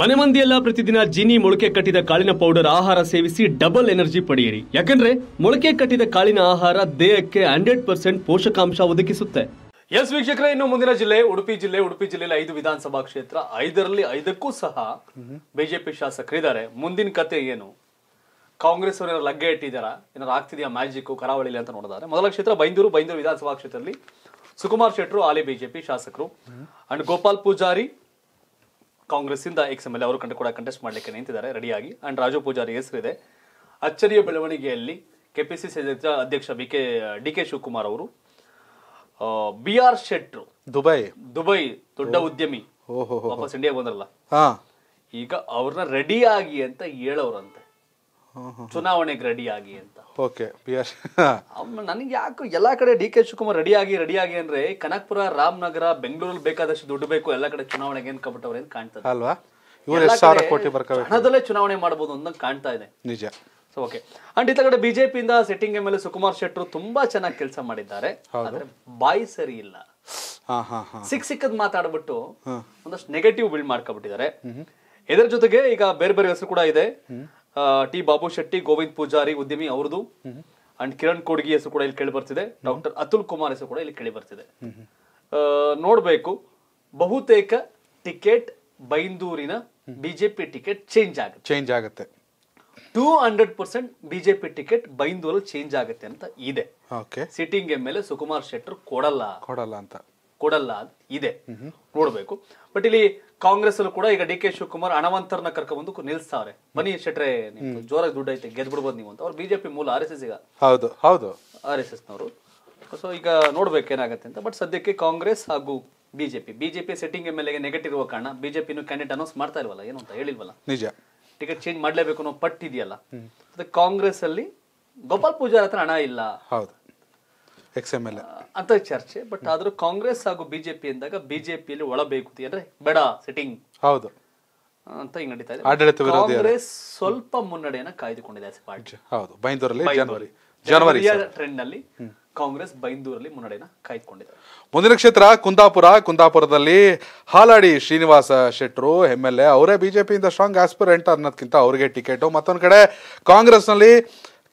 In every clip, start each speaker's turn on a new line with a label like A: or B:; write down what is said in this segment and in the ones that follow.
A: ಮನೆ ಮಂದಿಯೆಲ್ಲ ಪ್ರತಿದಿನ ಜಿನಿ ಮೊಳಕೆ ಕಟ್ಟಿದ ಕಾಳಿನ ಪೌಡರ್ ಆಹಾರ ಸೇವಿಸಿ ಡಬಲ್ ಎನರ್ಜಿ ಪಡೆಯಿರಿ ಯಾಕಂದ್ರೆ ಮೊಳಕೆ ಕಟ್ಟಿದ ಕಾಳಿನ ಆಹಾರ ದೇಹಕ್ಕೆ ಹಂಡ್ರೆಡ್ ಪರ್ಸೆಂಟ್ ಪೋಷಕಾಂಶ ಒದಗಿಸುತ್ತೆ ಎಸ್ ವೀಕ್ಷಕರೇ ಇನ್ನು ಮುಂದಿನ ಜಿಲ್ಲೆ ಉಡುಪಿ ಜಿಲ್ಲೆ ಉಡುಪಿ ಜಿಲ್ಲೆಯಲ್ಲಿ ಐದು ವಿಧಾನಸಭಾ ಕ್ಷೇತ್ರ ಐದರಲ್ಲಿ ಐದಕ್ಕೂ ಸಹ ಬಿಜೆಪಿ ಶಾಸಕರಿದ್ದಾರೆ ಮುಂದಿನ ಕತೆ ಏನು ಕಾಂಗ್ರೆಸ್ ಅವರು ಲಗ್ಗೆ ಇಟ್ಟಿದ್ದಾರಾ ಏನಾದ್ರು ಆಗ್ತಿದೆಯಾ ಮ್ಯಾಜಿಕ್ ಕರಾವಳಿಲಿ ಅಂತ ನೋಡಿದಾರೆ ಮೊದಲ ಕ್ಷೇತ್ರ ಬೈಂದೂರು ಬೈಂದೂರು ವಿಧಾನಸಭಾ ಕ್ಷೇತ್ರದಲ್ಲಿ ಸುಕುಮಾರ್ ಶೆಟ್ರು ಆಲಿ ಬಿಜೆಪಿ ಶಾಸಕರು ಅಂಡ್ ಗೋಪಾಲ್ ಪೂಜಾರಿ ಕಾಂಗ್ರೆಸ್ಸಿಂದ ಎಕ್ಸ್ ಎಮ್ ಎಲ್ ಅವರು ಕಂಡು ಕೂಡ ಕಂಟೆಸ್ಟ್ ಮಾಡಲಿಕ್ಕೆ ನಿಂತಿದ್ದಾರೆ ರೆಡಿಯಾಗಿ ಅಂಡ್ ರಾಜು ಪೂಜಾರಿ ಹೆಸರಿದೆ ಅಚ್ಚರಿಯ ಬೆಳವಣಿಗೆಯಲ್ಲಿ ಕೆಪಿಸಿಸಿ ಸಿ ಅಧ್ಯಕ್ಷ B K D K Shivakumar ಅವರು B R Shettru Dubai Dubai ದೊಡ್ಡ ಉದ್ಯಮಿ ವಾಪಸ್ ಇಂಡಿಯಾ ಬಂದ್ರಲ್ಲ ಈಗ ಅವ್ರನ್ನ ರೆಡಿಯಾಗಿ ಅಂತ ಹೇಳೋರಂತೆ ಚುನಾವಣೆಗೆ ರೆಡಿ ಆಗಿ ಅಂತ ಓಕೆ ನನಗೆ ಯಾಕೆ ಎಲ್ಲಾ ಕಡೆ ಡಿ ಕೆ ಶಿವಕುಮಾರ್ ರೆಡಿ ಆಗಿ ರೆಡಿ ಆಗಿ ಅಂದ್ರೆ ಕನಕಪುರ ರಾಮನಗರ ಬೆಂಗಳೂರಲ್ಲಿ ಬೇಕಾದಷ್ಟು ದುಡ್ಡು ಬೇಕು ಎಲ್ಲಾ ಕಡೆ ಚುನಾವಣೆಗೆ ಏನ್ ಕಬಿಟ್ಟವ್ರೆ ಅಂತ ಕಾಣ್ತದೆ ಅಲ್ವಾ ಕೋಟಿ ಹಣದಲ್ಲೇ ಚುನಾವಣೆ ಮಾಡಬಹುದು ಅಂತ ಕಾಣ್ತಾ ಇದೆ ನಿಜ ಸೊ ಓಕೆ ಅಂಡ್ ಕಡೆ ಬಿಜೆಪಿಯಿಂದ sitting M L A Sukumar Shettru ತುಂಬಾ ಚೆನ್ನಾಗಿ ಕೆಲಸ ಮಾಡಿದ್ದಾರೆ ಆದ್ರೆ ಬಾಯಿ ಸರಿ ಇಲ್ಲ ಸಿಕ್ ಸಿಕ್ಕದ್ ಮಾತಾಡ್ಬಿಟ್ಟು ಒಂದಷ್ಟು ನೆಗೆಟಿವ್ ಬಿಲ್ಡ್ ಮಾಡ್ಕೊಬಿಟ್ಟಿದ್ದಾರೆ ಇದರ ಜೊತೆಗೆ ಈಗ ಬೇರೆ ಬೇರೆ ಹೆಸರು ಕೂಡ ಇದೆ ಟಿ ಬಾಬು ಶೆಟ್ಟಿ ಗೋವಿಂದ್ ಪೂಜಾರಿ ಉದ್ಯಮಿ ಅವ್ರದ್ದು ಅಂಡ್ ಕಿರಣ್ ಕೊಡ್ಗಿ ಹೆಸರು ಕೂಡ ಇಲ್ಲಿ ಕೇಳಿ ಬರ್ತಿದೆ ಡಾಕ್ಟರ್ ಅತುಲ್ ಕುಮಾರ್ ಹೆಸರು ಕೂಡ ಇಲ್ಲಿ ಕೇಳಿ ಬರ್ತಿದೆ ನೋಡ್ಬೇಕು ಬಹುತೇಕ ಟಿಕೆಟ್ ಬೈಂದೂರಿನ ಬಿಜೆಪಿ ಟಿಕೆಟ್ ಚೇಂಜ್ ಆಗುತ್ತೆ ಚೇಂಜ್ ಆಗುತ್ತೆ two hundred percent BJP ticket Byndoor change ಆಗುತ್ತೆ ಅಂತ ಇದೆ sitting M L A Sukumar Shettar ಕೊಡಲ್ಲ ಕೊಡಲ್ಲ ಅಂತ ಕೊಡಲ್ಲ ಇದೆ ನೋಡಬೇಕು ಬಟ್ ಇಲ್ಲಿ ಕಾಂಗ್ರೆಸ್ ಅಲ್ಲೂ ಕೂಡ ಈಗ ಡಿ ಕೆ ಶಿವಕುಮಾರ್ ಹಣವಂತರನ್ನ ಬಂದು ನಿಲ್ಸ್ತಾವ್ರೆ ಮನಿ ಶೆಟ್ರೆ ಜೋರಾಗಿ ದುಡ್ಡು ಐತೆ ಗೆದ್ಬಿಡ್ಬೋದು ನೀವು ಅಂತ ಅವ್ರು ಬಿಜೆಪಿ ಮೂಲ ಆರ್ ಎಸ್ ಎಸ್ ಈಗ
B: ಹೌದು ಹೌದು
A: ಆರ್ ಎಸ್ ನವರು ಸೊ ಈಗ ನೋಡ್ಬೇಕು ಏನಾಗುತ್ತೆ ಅಂತ ಬಟ್ ಸದ್ಯಕ್ಕೆ ಕಾಂಗ್ರೆಸ್ ಹಾಗೂ BJP BJP sitting M L ಎಗೆ ನೆಗೆಟಿವ್ ಇರುವ ಕಾರಣ ಬಿಜೆಪಿ ಕ್ಯಾಂಡಿಡೇಟ್ ಅನೌನ್ಸ್ ಮಾಡ್ತಾ ಇಲ್ವಲ್ಲ ಏನು ಅಂತ ಹೇಳಿಲ್ವಲ್ಲ ನಿಜ ಟಿಕೆಟ್ ಚೇಂಜ್ ಮಾಡ್ಲೇಬೇಕು ಅನ್ನೋ ಪಟ್ಟಿದೆಯಲ್ಲ ಕಾಂಗ್ರೆಸ್ ಅಲ್ಲಿ ಗೋಪಾಲ್ ಪೂಜಾರ್ ಹತ್ರ ಹಣ ಇಲ್ಲ
B: ಹೌದು ಎಕ್ಸ್ ಎಮ್
A: ಅಂತ ಚರ್ಚೆ ಬಟ್ ಆದ್ರೂ ಕಾಂಗ್ರೆಸ್ ಹಾಗೂ ಬಿಜೆಪಿ ಅಂದಾಗ ಬಿಜೆಪಿಯಲ್ಲಿ ಒಳಬೇಕು ಅಂದ್ರೆ ಬೇಡ ಸಿಟ್ಟಿಂಗ್ ಹೌದು ಅಂತ ಈಗ ನಡೀತಾ ಕಾಂಗ್ರೆಸ್ ಸ್ವಲ್ಪ ಮುನ್ನಡೆಯನ್ನ ಕಾಯ್ದುಕೊಂಡಿದೆ ಹೌದು ಬೈಂದೂರಲ್ಲಿ ಜನವರಿ ಜನವರಿ ಟ್ರೆಂಡ್ ನಲ್ಲಿ ಕಾಂಗ್ರೆಸ್ ಬೈಂದೂರಲ್ಲಿ ಮುನ್ನಡೆಯನ್ನ ಕಾಯ್ದುಕೊಂಡಿದೆ
B: ಮುಂದಿನ ಕ್ಷೇತ್ರ ಕುಂದಾಪುರ ಕುಂದಾಪುರದಲ್ಲಿ ಹಾಲಾಡಿ ಶ್ರೀನಿವಾಸ ಶೆಟ್ರು ಎಂ ಎಲ್ ಎ ಅವರೇ ಬಿಜೆಪಿಯಿಂದ ಸ್ಟ್ರಾಂಗ್ ಆಸ್ಪಿರೆಂಟ್ ಅನ್ನೋದಕ್ಕಿಂತ ಅವರಿಗೆ ಟಿಕೆಟು ಮತ್ತೊಂದು ಕಡೆ ಕಾಂಗ್ರೆಸ್ನಲ್ಲಿ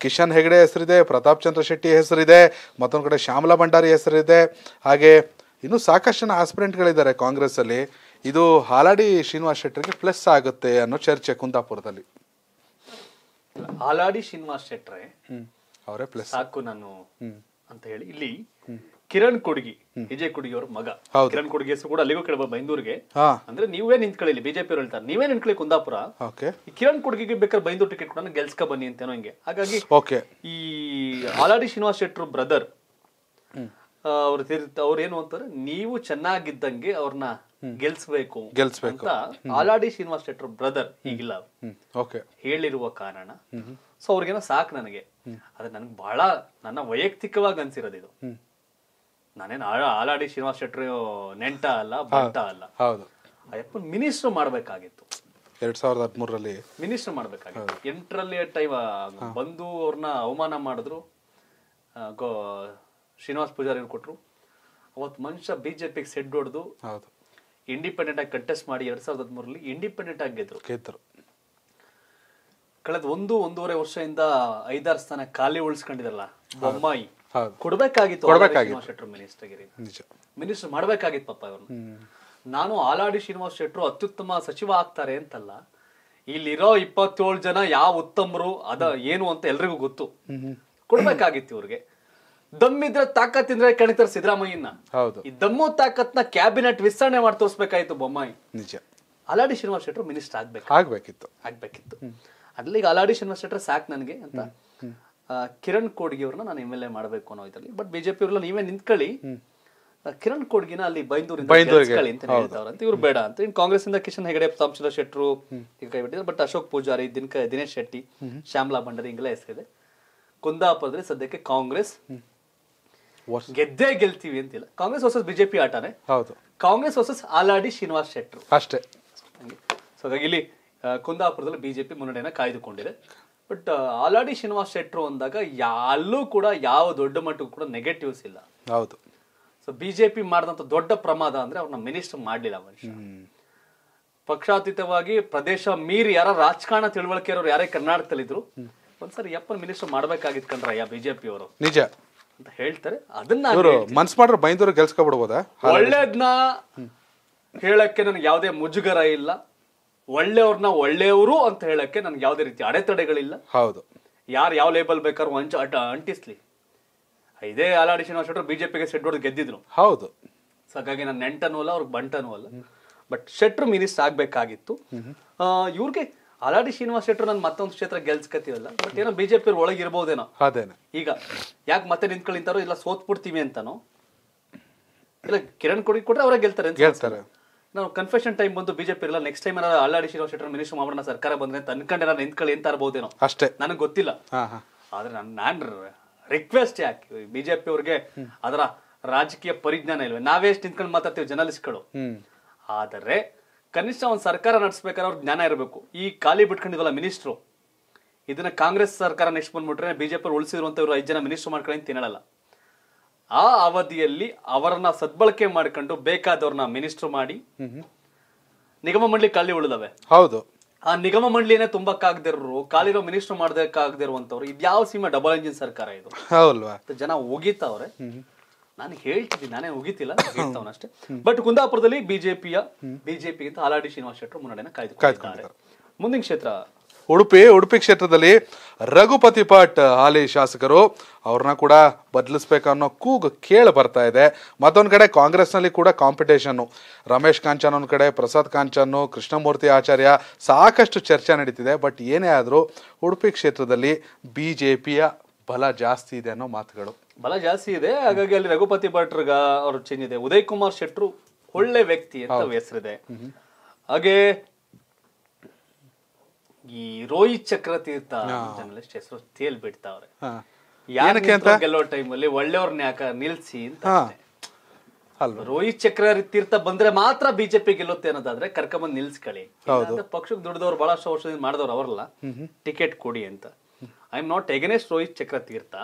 B: ಕಿಶನ್ ಹೆಗಡೆ ಹೆಸರಿದೆ ಪ್ರತಾಪ್ ಚಂದ್ರ ಶೆಟ್ಟಿ ಹೆಸರಿದೆ ಮತ್ತೊಂದು ಕಡೆ ಶ್ಯಾಮಲಾ ಭಂಡಾರಿ ಹೆಸರಿದೆ ಹಾಗೆ ಇನ್ನೂ ಸಾಕಷ್ಟು ಜನ ಆಸ್ಪಿರೆಂಟ್ಗಳಿದ್ದಾರೆ ಕಾಂಗ್ರೆಸ್ಸಲ್ಲಿ ಇದು ಹಾಲಾಡಿ ಶ್ರೀನಿವಾಸ್ ಶೆಟ್ಟರಿಗೆ ಪ್ಲಸ್ ಆಗುತ್ತೆ ಅನ್ನೋ ಚರ್ಚೆ ಕುಂದಾಪುರದಲ್ಲಿ
A: ಹಾಲಾಡಿ ಶ್ರೀನಿವಾಸ್ ಶೆಟ್ಟರೆ
B: ಅವರೇ ಪ್ಲಸ್ ಸಾಕು
A: ನಾನು ಅಂತ ಹೇಳಿ ಇಲ್ಲಿ ಕಿರಣ್ ಕೊಡುಗಿ ವಿಜಯ್ ಕೊಡ್ಗಿ ಅವ್ರ ಮಗ ಕಿರಣ್ ಕೊಡುಗಿ ಹೆಸರು ಕೂಡ ಅಲ್ಲಿಗೂ ಕೇಳಬಹುದು ಬೈಂದೂರ್ಗೆ ಅಂದ್ರೆ ನೀವೇ ನಿಂತ್ಕೊಳ್ಳಿ ಬಿಜೆಪಿ ಅವ್ರು ಹೇಳ್ತಾರೆ ನೀವೇ ನಿಂತ್ಕೊಳ್ಳಿ ಕುಂದಾಪುರ ಕಿರಣ್ ಕೊಡ್ಗಿಗೆ ಬೇಕಾದ್ರೆ ಬೈಂದೂರ್ ಟಿಕೆಟ್ ಕೂಡ ಗೆಲ್ಸ್ಕ ಬನ್ನಿ ಅಂತ ಹಿಂಗೆ ಹಾಗಾಗಿ ಈ ಆಲಾಡಿ ಶ್ರೀನಿವಾಸ್ ಶೆಟ್ರು ಬ್ರದರ್ ಅವ್ರು ಅವ್ರು ಏನು ಅಂತಾರೆ ನೀವು ಚೆನ್ನಾಗಿದ್ದಂಗೆ ಅವ್ರನ್ನ ಗೆಲ್ಸ್ಬೇಕು ಗೆಲ್ಸ್ಬೇಕು ಆಲಾಡಿ ಶ್ರೀನಿವಾಸ್ ಶೆಟ್ರು ಬ್ರದರ್ ಈಗಿಲ್ಲ ಹೇಳಿರುವ ಕಾರಣ ಸೊ ಅವ್ರಿಗೇನೋ ಸಾಕು ನನಗೆ ಅದ ನನ್ಗೆ ಬಹಳ ನನ್ನ ವೈಯಕ್ತಿಕವಾಗಿ ಅನ್ಸಿರೋದು ಇದು ನಾನೇನು ಆಲಾಡಿ ಶ್ರೀನಿವಾಸ ಶೆಟ್ಟಿ ನೆಂಟ ಅಲ್ಲ ಭಟ್ಟ ಅಲ್ಲ ಹೌದು ಅಯ್ಯಪ್ಪ ಮಿನಿಸ್ಟರ್ ಮಾಡಬೇಕಾಗಿತ್ತು
B: ಎರಡ್ ಸಾವಿರದ ಹದಿಮೂರರಲ್ಲಿ
A: ಮಿನಿಸ್ಟರ್ ಮಾಡಬೇಕಾಗಿತ್ತು ಎಂಟರಲ್ಲಿ ಟೈಮ್ ಬಂದು ಅವ್ರನ್ನ ಅವಮಾನ ಮಾಡಿದ್ರು ಗೋ ಶ್ರೀನಿವಾಸ್ ಪೂಜಾರಿ ಕೊಟ್ರು ಅವತ್ತು ಮನುಷ್ಯ ಬಿಜೆಪಿಗೆ ಸೆಡ್ ಹೊಡೆದು ಇಂಡಿಪೆಂಡೆಂಟ್ ಆಗಿ ಕಂಟೆಸ್ಟ್ ಮಾಡಿ ಎರಡ್ ಸಾವಿರದ ಹದಿಮೂರರಲ್ಲಿ ಇಂಡಿಪೆಂಡೆಂಟ್ ಆಗಿ ಗೆದ್ರು ಕಳೆದ ಒಂದು ಒಂದೂವರೆ ವರ್ಷದಿಂದ ಐದಾರು ಸ್ಥಾನ ಖಾಲಿ ಉಳಿಸ್ಕೊಂಡಿದ್ರಲ್ಲ ಬೊಮ್ಮಾಯಿ ಕೊಡ್ಬೇಕಾಗಿತ್ತು ನಿಜ ಮಿನಿಸ್ಟರ್ ಮಾಡ್ಬೇಕಾಗಿತ್ತು ಪಪ್ಪ ಇವ್ರನ್ನ ನಾನು ಆಲಾಡಿ ಶ್ರೀನಿವಾಸ್ ಶೆಟ್ರು ಅತ್ಯುತ್ತಮ ಸಚಿವ ಆಗ್ತಾರೆ ಅಂತಲ್ಲ ಇಲ್ಲಿರೋ ಇಪ್ಪತ್ತೇಳು ಜನ ಯಾವ ಉತ್ತಮರು ಅದ ಏನು ಅಂತ ಎಲ್ರಿಗೂ ಗೊತ್ತು ಕೊಡ್ಬೇಕಾಗಿತ್ತು ಇವ್ರಿಗೆ ದಮ್ಮಿದ್ರೆ ಇದ್ರೆ ಕಣಿತಾರೆ ಸಿದ್ದರಾಮಯ್ಯನ ಹೌದು ಈ ದಮ್ಮು ತಾಕತ್ನ ಕ್ಯಾಬಿನೆಟ್ ವಿಸ್ತರಣೆ ಮಾಡಿ ತೋರಿಸ್ಬೇಕಾಯ್ತು ಬೊಮ್ಮಾಯಿ ನಿಜ ಅಲಾಡಿ ಶ್ರೀನಿವಾಸ ಶೆಟ್ರು ಮಿನಿಸ್ಟರ್ ಆಗ್ಬೇಕು ಆಗ್ಬೇಕಿತ್ತು ಆಗ್ಬೇಕಿತ್ತು ಅದ್ಲೀಗ ಅಲಾಡಿ ಶ್ರೀನಿವಾಸ ಸಾಕ್ ಸಾಕು ನನಗೆ ಅಂತ ಕಿರಣ್ ಕೋಡ್ಗಿ ನಾನು ಎಮ್ ಎಲ್ ಎ ಮಾಡಬೇಕು ಅನ್ನೋ ಇದರಲ್ಲಿ ಬಟ್ ಬಿಜೆಪಿ ಅವ್ರಲ್ಲ ನೀವೇ ನಿಂತ್ಕೊಳ್ಳಿ ಕಿರಣ್ ಕೋಡ್ಗಿನ ಅಲ್ಲಿ ಬೈಂದೂರಿಂದ ಅಂತ ಬೇಡ ಅಂತ ಕಾಂಗ್ರೆಸ್ ಇಂದ ಕಿಶನ್ ಹೆಗಡೆ ತಾಮಚಂದ್ರ ಶೆಟ್ರು ಈಗ ಕೈಬಿಟ್ಟಿದ್ರು ಬಟ್ ಅಶೋಕ್ ಪೂಜಾರಿ ದಿನಕ ದಿನೇಶ್ ಶೆಟ್ಟಿ ಶ್ಯಾಮ್ಲಾ ಭಂಡಾರಿ ಹಿಂಗೆಲ್ಲ ಹೆಸರಿದೆ ಕುಂದಾಪುರದಲ್ಲಿ ಸದ್ಯಕ್ಕೆ ಕಾಂಗ್ರೆಸ್ ಗೆದ್ದೇ ಗೆಲ್ತೀವಿ ಅಂತಿಲ್ಲ ಕಾಂಗ್ರೆಸ್ ವರ್ಸಸ್ ಬಿಜೆಪಿ ಆಟನೆ ಹೌದು ಕಾಂಗ್ರೆಸ್ ವರ್ಸಸ್ ಆಲಾಡಿ ಶ್ರೀನಿವಾಸ್ ಶೆಟ್ರು ಅಷ್ಟೇ ಸೊ ಹಾಗಾಗಿ ಇಲ್ಲಿ ಕುಂದಾಪುರದಲ್ಲಿ ಬಿಜೆಪಿ ಮುನ್ನಡೆಯನ್ನ ಕಾಯ್ದುಕೊಂಡಿದೆ ಬಟ್ ಆಲ್ರೆಡಿ ಶ್ರೀನಿವಾಸ್ ಶೆಟ್ರು ಅಂದಾಗ ಅಲ್ಲೂ ಕೂಡ ಯಾವ ದೊಡ್ಡ ಮಟ್ಟಕ್ಕೂ ಕೂಡ ನೆಗೆಟಿವ್ಸ್ ಇಲ್ಲ ಹೌದು ಸೊ ಬಿಜೆಪಿ ಮಾಡಿದಂಥ ದೊಡ್ಡ ಪ್ರಮಾದ ಅಂದ್ರೆ ಅವ್ರನ್ನ ಮಿನಿಸ್ಟರ್ ಮಾಡಲಿಲ್ಲ ಮನುಷ್ಯ ಪಕ್ಷಾತೀತವಾಗಿ ಪ್ರದೇಶ ಮೀರಿ ಯಾರ ರಾಜಕಾರಣ ತಿಳುವಳಿಕೆ ಇರೋರು ಯಾರೇ ಕರ್ನಾಟಕದಲ್ಲಿದ್ರು ಒಂದ್ಸರಿ ಯಪ್ಪನ ಮಿನಿಸ್ಟರ್ ಬಿ ಯಾ ಬಿಜೆಪಿ ಅವರು ನಿಜ ಅಂತ ಹೇಳ್ತಾರೆ ಅದನ್ನ
B: ಮನ್ಸ್ ಮಾಡ್ರೆ ಬೈಂದೂರು ಗೆಲ್ಸ್ಕೊಬಿಡ್ಬೋದಾ ಒಳ್ಳೇದ್ನ
A: ಹೇಳಕ್ಕೆ ನನಗೆ ಯಾವುದೇ ಮುಜುಗರ ಇಲ್ಲ ಒಳ್ಳೆಯವ್ರನ್ನ ಒಳ್ಳೆಯವರು ಅಂತ ಹೇಳಕ್ಕೆ ನನ್ಗೆ ಯಾವುದೇ ರೀತಿ ಅಡೆತಡೆಗಳಿಲ್ಲ ಹೌದು ಯಾರು ಯಾವ ಲೇಬಲ್ ಬೇಕಾದ್ರೂ ಅಂಚ ಅಟ ಅಂಟಿಸ್ಲಿ ಇದೇ ಅಲಾಡಿ ಶ್ರೀನಿವಾಸ ಶೆಟ್ಟರು ಬಿಜೆಪಿಗೆ ಸೆಡ್ ಹೊಡೆದು ಗೆದ್ದಿದ್ರು ಹೌದು ಸೊ ಹಾಗಾಗಿ ನಾನು ನೆಂಟನೂ ಅಲ್ಲ ಅವ್ರಿಗೆ ಬಂಟನೂ ಅಲ್ಲ ಬಟ್ ಶೆಟ್ರು ಮಿನಿಸ್ ಆಗ್ಬೇಕಾಗಿತ್ತು ಇವ್ರಿಗೆ ಅಲಾಡಿ ಶ್ರೀನಿವಾಸ ಶೆಟ್ಟರು ನನ್ನ ಮತ್ತೊಂದು ಕ್ಷೇತ್ರ ಗೆಲ್ಸ್ಕತೀವಲ್ಲ ಬಟ್ ಏನೋ ಬಿಜೆಪಿ ಇರ್ಬೋದೇನೋ ಅದೇನೋ ಈಗ ಯಾಕೆ ಮತ್ತೆ ನಿಂತ್ಕೊಂಡಿಂತಾರೋ ಇಲ್ಲ ಸೋತ್ಬಿಡ್ತೀವಿ ಅಂತಾನೋ ಇಲ್ಲ ಕಿರಣ್ ಕೊಡಿ ಕೊಟ್ಟರೆ ಅವರೇ ಗೆಲ್ತಾರೆ ಅಂತ ಹೇಳ್ತಾರೆ ನಾವು ಕನ್ಫೆಷನ್ ಟೈಮ್ ಬಂದು ಬಿಜೆಪಿ ಇರಲ್ಲ ನೆಕ್ಸ್ಟ್ ಟೈಮ್ ಏನಾದ್ರು ಅಲ್ಲಾಡಿಸಿರೋ ಶೆಟ್ಟರ್ ಮಿನಿಸ್ಟರ್ ಮಾಡೋಣ ಸರ್ಕಾರ ಬಂದ್ರೆ ಅನ್ಕೊಂಡೇನಾದ್ರು ನಿಂತ್ಕೊಳ್ಳಿ ಅಂತ ಇರ್ಬೋದೇನೋ ಅಷ್ಟೇ ನನಗೆ ಗೊತ್ತಿಲ್ಲ ಆದ್ರೆ ನಾನು ರಿಕ್ವೆಸ್ಟ್ ಯಾಕೆ ಬಿಜೆಪಿ ಅವ್ರಿಗೆ ಅದರ ರಾಜಕೀಯ ಪರಿಜ್ಞಾನ ಇಲ್ವೇ ನಾವೆಷ್ಟು ನಿಂತ್ಕೊಂಡ್ ಮಾತಾಡ್ತೀವಿ ಜರ್ನಲಿಸ್ಟ್ಗಳು ಆದರೆ ಕನಿಷ್ಠ ಒಂದು ಸರ್ಕಾರ ನಡೆಸ್ಬೇಕಾದ್ರೆ ಅವ್ರ ಜ್ಞಾನ ಇರಬೇಕು ಈ ಖಾಲಿ ಬಿಟ್ಕೊಂಡಿದ್ವಲ್ಲ ಮಿನಿಸ್ಟ್ರು ಇದನ್ನ ಕಾಂಗ್ರೆಸ್ ಸರ್ಕಾರ ನೆಕ್ಸ್ಟ್ ಬಂದ್ಬಿಟ್ರೆ ಬಿಜೆಪಿ ಉಳಿಸಿರುವಂತ ಇವರು ಐದು ಜನ ಮಿನಿಸ್ಟರ್ ಮಾಡ್ಕೊಳ್ಳಿ ತಿನ್ನಲ್ಲ ಆ ಅವಧಿಯಲ್ಲಿ ಅವರನ್ನ ಸದ್ಬಳಕೆ ಮಾಡ್ಕೊಂಡು ಬೇಕಾದವ್ರನ್ನ ಮಿನಿಸ್ಟರ್ ಮಾಡಿ ನಿಗಮ ಮಂಡಳಿ ಖಾಲಿ ಉಳಿದವೆ ಹೌದು ಆ ನಿಗಮ ಮಂಡಳಿನೇ ತುಂಬಕ್ಕಾಗದಿರೋರು ಖಾಲಿರೋ ಮಿನಿಸ್ಟರ್ ಇದ್ ಯಾವ ಸಿನಿಮಾ ಡಬಲ್ ಇಂಜಿನ್ ಸರ್ಕಾರ ಇದು ಜನ ಒಗಿತಾವ್ರೆ ನಾನು ಹೇಳ್ತಿದ್ದೀನಿ ನಾನೇ ಉಗಿತಿಲ್ಲ ಅಷ್ಟೇ ಬಟ್ ಕುಂದಾಪುರದಲ್ಲಿ ಬಿಜೆಪಿಯ ಬಿಜೆಪಿ ಅಂತ ಹಾಲಾಡಿ ಶ್ರೀನಿವಾಸ ಶೆಟ್ಟರು ಮುನ್ನಡೆಯನ್ನು ಕಾಯ್ದು ಮುಂದಿನ ಕ್ಷೇತ್ರ
B: ಉಡುಪಿ ಉಡುಪಿ ಕ್ಷೇತ್ರದಲ್ಲಿ ರಘುಪತಿ ಭಟ್ ಹಾಲಿ ಶಾಸಕರು ಅವ್ರನ್ನ ಕೂಡ ಬದಲಿಸ್ಬೇಕನ್ನೋ ಕೂಗು ಕೇಳಿ ಬರ್ತಾ ಇದೆ ಮತ್ತೊಂದು ಕಡೆ ಕಾಂಗ್ರೆಸ್ನಲ್ಲಿ ಕೂಡ ಕಾಂಪಿಟೇಷನ್ನು ರಮೇಶ್ ಕಾಂಚನ್ ಒಂದು ಕಡೆ ಪ್ರಸಾದ್ ಕಾಂಚನ್ನು ಕೃಷ್ಣಮೂರ್ತಿ ಆಚಾರ್ಯ ಸಾಕಷ್ಟು ಚರ್ಚೆ ನಡೀತಿದೆ ಬಟ್ ಏನೇ ಆದರೂ ಉಡುಪಿ ಕ್ಷೇತ್ರದಲ್ಲಿ ಬಿ ಜೆ ಪಿಯ ಬಲ ಜಾಸ್ತಿ ಇದೆ ಅನ್ನೋ ಮಾತುಗಳು
A: ಬಲ ಜಾಸ್ತಿ ಇದೆ ಹಾಗಾಗಿ ಅಲ್ಲಿ ರಘುಪತಿ ಭಟ್ರಗ ಅವರು ಚೇಂಜ್ ಇದೆ ಉದಯ್ ಕುಮಾರ್ ಶೆಟ್ರು ಒಳ್ಳೆ ವ್ಯಕ್ತಿ ಅಂತ ಹೆಸರಿದೆ ಹಾಗೆ ಈ ರೋಹಿತ್ ಚಕ್ರತೀರ್ಥ ಜರ್ನಲಿಸ್ಟ್ ಹೆಸರು ತೇಲ್ ಬಿಡ್ತಾವ್ರೆ ಅಂತ ಗೆಲ್ಲೋ ಟೈಮಲ್ಲಿ ಒಳ್ಳೆಯವ್ರನ್ನ ಯಾಕ ನಿಲ್ಸಿ ಅಂತ ರೋಹಿತ್ ಚಕ್ರ ತೀರ್ಥ ಬಂದ್ರೆ ಮಾತ್ರ ಬಿಜೆಪಿ ಗೆಲ್ಲುತ್ತೆ ಅನ್ನೋದಾದ್ರೆ ಕರ್ಕೊಂಬಂದ್ ನಿಲ್ಸ್ಕೊಳ್ಳಿ ಪಕ್ಷಕ್ಕೆ ದುಡ್ದವ್ರು ಬಹಳಷ್ಟು ವರ್ಷದಿಂದ ಮಾಡಿದವ್ರ ಅವರಲ್ಲ ಟಿಕೆಟ್ ಕೊಡಿ ಅಂತ I am not against Rohit Chakrathirtha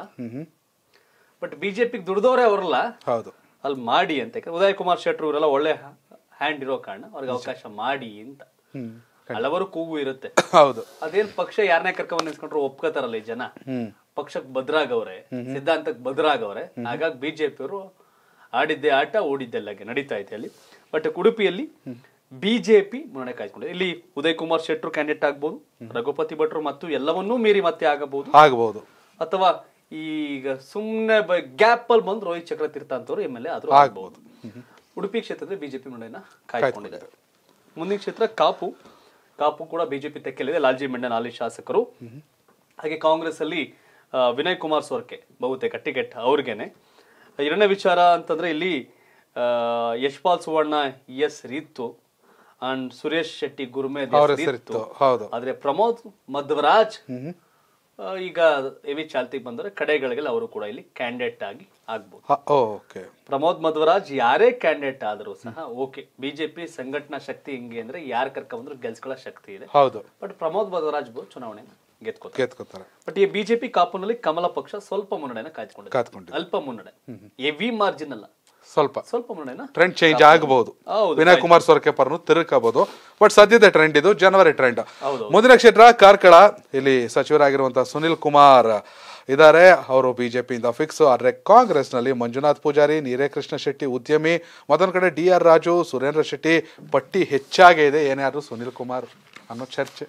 A: but BJP ದುಡ್ದವ್ರೆ ಅವರಲ್ಲ ಹೌದು ಅಲ್ಲಿ ಮಾಡಿ ಅಂತ ಉದಯ ಕುಮಾರ್ ಶೆಟ್ರು ಇವರೆಲ್ಲ ಒಳ್ಳೆ ಹ್ಯಾಂಡ್ ಇರೋ ಕಾರಣ ಅವ್ರಿಗೆ ಅವಕಾಶ ಮಾಡಿ ಅಂತ ಹಲವರು ಕೂಗು ಇರುತ್ತೆ ಹೌದು ಅದೇನ್ ಪಕ್ಷ ಯಾರನ್ನೇ ಕರ್ಕೊಂಡ್ ಒಪ್ಕೋತಾರಲ್ಲ ಈ ಜನ ಪಕ್ಷಕ್ ಬದ್ರಾಗವ್ರೆ ಸಿದ್ಧಾಂತಕ್ ಬದ್ರಾಗವ್ರೆ ಹಾಗಾಗಿ ಅವರು ಆಡಿದ್ದೆ ಆಟ ಓಡಿದ್ದೆ ನಡೀತಾ ಐತೆ ಅಲ್ಲಿ ಬಟ್ ಉಡುಪಿಯಲ್ಲಿ ಬಿಜೆಪಿ ಮುನ್ನಡೆ ಕಾಯ್ಕೊಂಡು ಇಲ್ಲಿ ಉದಯ್ ಕುಮಾರ್ ಶೆಟ್ರು ಕ್ಯಾಂಡಿಡೇಟ್ ಆಗ್ಬಹುದು ರಘುಪತಿ ಭಟ್ರು ಮತ್ತು ಎಲ್ಲವನ್ನೂ ಮೀರಿ ಮತ್ತೆ ಆಗಬಹುದು ಆಗಬಹುದು ಅಥವಾ ಈಗ ಸುಮ್ಮನೆ ಗ್ಯಾಪ್ ಅಲ್ಲಿ ಬಂದು ರೋಹಿತ್ ಚಕ್ರತೀರ್ಥ ಅಂತವ್ರು ಎಮ್ ಎಲ್ ಎ ಆದ್ರೂ ಆಗಬಹುದು ಉಡುಪಿ ಕ್ಷೇತ್ರದಲ್ಲಿ ಬಿಜೆಪಿ ಮುನ್ನಡೆಯನ್ನ ಕಾಯ್ಕೊಂಡಿದ್ದಾರೆ ಮುಂದಿನ ಕ್ಷೇತ್ರ ಕಾಪು ಕಾಪು ಕೂಡ ಬಿಜೆಪಿ ತೆಕ್ಕೆಲಿದೆ ಲಾಲ್ಜಿ ಮಂಡನ್ ಹಾಲಿ ಶಾಸಕರು ಹಾಗೆ ಕಾಂಗ್ರೆಸ್ ಅಲ್ಲಿ ವಿನಯ್ ಕುಮಾರ್ ಸೋರ್ಕೆ ಬಹುತೇಕ ಟಿಕೆಟ್ ಅವ್ರಿಗೇನೆ ಎರಡನೇ ವಿಚಾರ ಅಂತಂದ್ರೆ ಇಲ್ಲಿ ಯಶ್ಪಾಲ್ ಸುವರ್ಣ ಎಸ್ ರೀತು ಅಂಡ್ ಸುರೇಶ್ ಶೆಟ್ಟಿ ಗುರುಮೇ ಆದ್ರೆ ಪ್ರಮೋದ್ ಮಧ್ವರಾಜ್ ಈಗ ಎವಿ ಚಾಲ್ತಿ ಬಂದರೆ ಕಡೆಗಳಿಗೆ ಅವರು ಕೂಡ ಇಲ್ಲಿ ಕ್ಯಾಂಡಿಡೇಟ್ ಆಗಿ
B: ಆಗ್ಬಹುದು ಓಕೆ
A: ಪ್ರಮೋದ್ ಮಧ್ವರಾಜ್ ಯಾರೇ ಕ್ಯಾಂಡಿಡೇಟ್ ಆದ್ರೂ ಸಹ ಓಕೆ ಬಿಜೆಪಿ ಸಂಘಟನಾ ಶಕ್ತಿ ಹಿಂಗೆ ಅಂದ್ರೆ ಯಾರು ಕರ್ಕೊಂಡ್ರು ಗೆಲ್ಸ್ಕೊಳ್ಳೋ ಶಕ್ತಿ ಇದೆ ಹೌದು ಬಟ್ ಪ್ರಮೋದ್ ಮಧ್ವರಾಜ್ ಚುನಾವಣೆ
B: ಗೆದ್ಕೋತಾರೆ
A: ಬಟ್ ಈ ಬಿಜೆಪಿ ಕಾಪುನಲ್ಲಿ ಕಮಲ ಪಕ್ಷ ಸ್ವಲ್ಪ ಮುನ್ನಡೆನ ಕಾಯ್ದುಕೊಂಡು ಕಾಯ್ಕೊಂಡು ಅಲ್ಪ ಮುನ್ನಡೆ ಎವಿ ಮಾರ್ಜಿನ್ ಅಲ್ಲ ಸ್ವಲ್ಪ ಸ್ವಲ್ಪ ಟ್ರೆಂಡ್ ಚೇಂಜ್ ಆಗಬಹುದು ವಿನಯ್ ಕುಮಾರ್
B: ಸೊರಕೆಪರ್ನು ತಿರುಕಬಹುದು ಬಟ್ ಸದ್ಯದ ಟ್ರೆಂಡ್ ಇದು ಜನವರಿ ಟ್ರೆಂಡ್ ಮುಂದಿನ ಕ್ಷೇತ್ರ ಕಾರ್ಕಳ ಇಲ್ಲಿ ಸಚಿವರಾಗಿರುವಂತಹ ಸುನಿಲ್ ಕುಮಾರ್ ಇದ್ದಾರೆ ಅವರು ಬಿಜೆಪಿಯಿಂದ ಫಿಕ್ಸ್ ಆದರೆ ನಲ್ಲಿ ಮಂಜುನಾಥ್ ಪೂಜಾರಿ ನೀರೇಕೃಷ್ಣ ಶೆಟ್ಟಿ ಉದ್ಯಮಿ ಮತ್ತೊಂದು ಕಡೆ ಡಿ ಆರ್ ರಾಜು ಸುರೇಂದ್ರ ಶೆಟ್ಟಿ ಪಟ್ಟಿ ಹೆಚ್ಚಾಗೇ ಇದೆ ಏನಾದ್ರು ಸುನಿಲ್ ಕುಮಾರ್ ಅನ್ನೋ ಚರ್ಚೆ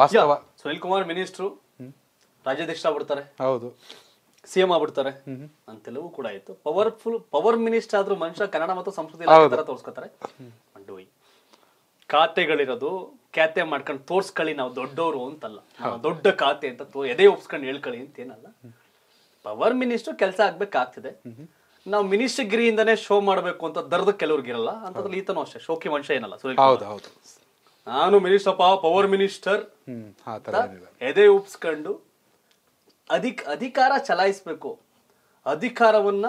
A: ವಾಸ್ತವ ಸುನಿಲ್ ಕುಮಾರ್ ಮಿನಿಸ್ಟ್ರು ರಾಜ್ಯಾಧ್ಯಕ್ಷ ಬಿಡ್ತಾರೆ ಹೌದು ಸಿಎಂ ಆಗ್ಬಿಡ್ತಾರೆ ಅಂತೆಲ್ಲವೂ ಕೂಡ ಆಯ್ತು ಪವರ್ಫುಲ್ ಪವರ್ ಮಿನಿಸ್ಟರ್ ಆದ್ರೂ ಮನುಷ್ಯ ಕನ್ನಡ ಮತ್ತು ಸಂಸ್ಕೃತಿ ತೋರಿಸ್ಕೊತಾರೆ ಖಾತೆಗಳಿರೋದು ಖ್ಯಾತೆ ಮಾಡ್ಕೊಂಡು ತೋರ್ಸ್ಕೊಳ್ಳಿ ನಾವು ದೊಡ್ಡವರು ಅಂತಲ್ಲ ದೊಡ್ಡ ಖಾತೆ ಅಂತ ಎದೆ ಒಪ್ಸ್ಕೊಂಡು ಹೇಳ್ಕೊಳ್ಳಿ ಅಂತ ಏನಲ್ಲ ಪವರ್ ಮಿನಿಸ್ಟರ್ ಕೆಲಸ ಆಗ್ಬೇಕಾಗ್ತಿದೆ ನಾವು ಮಿನಿಸ್ಟರ್ಗಿರಿಯಿಂದನೇ ಶೋ ಮಾಡಬೇಕು ಅಂತ ಕೆಲವ್ರಿಗೆ ಇರಲ್ಲ ಅಂತಂದ್ರೆ ಈತನೂ ಅಷ್ಟೇ ಶೋಕಿ ಮನುಷ್ಯ ಏನಲ್ಲ ನಾನು ಮಿನಿಸ್ಟರ್ ಪವರ್ ಮಿನಿಸ್ಟರ್ ಎದೆ ಉಪ್ಸ್ಕೊಂಡು ಅಧಿಕ ಅಧಿಕಾರ ಚಲಾಯಿಸಬೇಕು ಅಧಿಕಾರವನ್ನ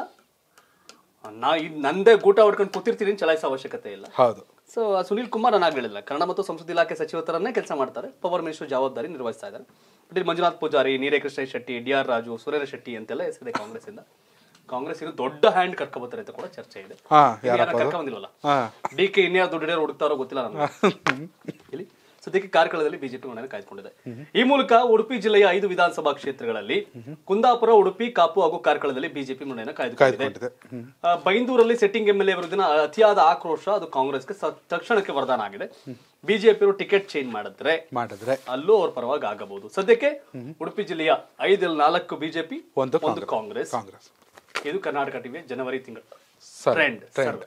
A: ನಾ ಇದು ನಂದೇ ಗೂಟ ಹೊಡ್ಕೊಂಡು ಕೂತಿರ್ತೀನಿ ಚಲಾಯಿಸೋ ಅವಶ್ಯಕತೆ ಇಲ್ಲ ಹೌದು ಸೊ ಸುನೀಲ್ ಕುಮಾರ್ ನಾನು ಹೇಳಿಲ್ಲ ಕನ್ನಡ ಮತ್ತು ಸಂಸ್ಕೃತಿ ಇಲಾಖೆ ಸಚಿವ ಥರನೇ ಕೆಲಸ ಮಾಡ್ತಾರೆ ಪವರ್ ಮಿನಿಸ್ಟರ್ ಜವಾಬ್ದಾರಿ ನಿರ್ವಹಿಸ್ತಾ ಇದ್ದಾರೆ ಇಲ್ಲಿ ಮಂಜುನಾಥ್ ಪೂಜಾರಿ ನೀರೇಕೃಷ್ಣ ಶೆಟ್ಟಿ ಡಿ ಆರ್ ರಾಜು ಸುರೇಂದ್ರ ಶೆಟ್ಟಿ ಅಂತೆಲ್ಲ ಹೆಸರಿದೆ ಇಂದ ಕಾಂಗ್ರೆಸ್ ಇನ್ನು ದೊಡ್ಡ ಹ್ಯಾಂಡ್ ಕರ್ಕೋಬೋತಾರೆ ಅಂತ ಕೂಡ ಚರ್ಚೆ ಇದೆ ಕರ್ಕೊಂಬಂದಿಲ್ವಲ್ಲ ಡಿ ಕೆ ಇನ್ಯಾವ ಹುಡುಕ್ತಾರೋ ಗೊತ್ತಿಲ್ಲ ನಮ್ಗೆ ಇಲ್ಲಿ ಸದ್ಯಕ್ಕೆ ಕಾರ್ಕಳದಲ್ಲಿ ಬಿಜೆಪಿ ಹೊಣೆಯನ್ನು ಕಾಯ್ದುಕೊಂಡಿದೆ ಈ ಮೂಲಕ ಉಡುಪಿ ಜಿಲ್ಲೆಯ ಐದು ವಿಧಾನಸಭಾ ಕ್ಷೇತ್ರಗಳಲ್ಲಿ ಕುಂದಾಪುರ ಉಡುಪಿ ಕಾಪು ಹಾಗೂ ಕಾರ್ಕಳದಲ್ಲಿ ಬಿಜೆಪಿ ಮನೆಯನ್ನು ಕಾಯ್ದುಕೊಂಡಿದೆ ಬೈಂದೂರಲ್ಲಿ ಸೆಟ್ಟಿಂಗ್ ಎಂಎಲ್ಎ ವಿರುದ್ಧ ಅತಿಯಾದ ಆಕ್ರೋಶ ಅದು ಕಾಂಗ್ರೆಸ್ಗೆ ತಕ್ಷಣಕ್ಕೆ ವರದಾನ ಆಗಿದೆ ಬಿಜೆಪಿ ಟಿಕೆಟ್ ಚೇಂಜ್ ಮಾಡಿದ್ರೆ ಮಾಡಿದ್ರೆ ಅಲ್ಲೂ ಅವ್ರ ಪರವಾಗಿ ಆಗಬಹುದು ಸದ್ಯಕ್ಕೆ ಉಡುಪಿ ಜಿಲ್ಲೆಯ ಐದಲ್ ನಾಲ್ಕು ಬಿಜೆಪಿ ಒಂದು ಕಾಂಗ್ರೆಸ್ ಕಾಂಗ್ರೆಸ್ ಇದು ಕರ್ನಾಟಕ ಟಿವೆ ಜನವರಿ ತಿಂಗಳು
B: ಟ್ರೆಂಡ್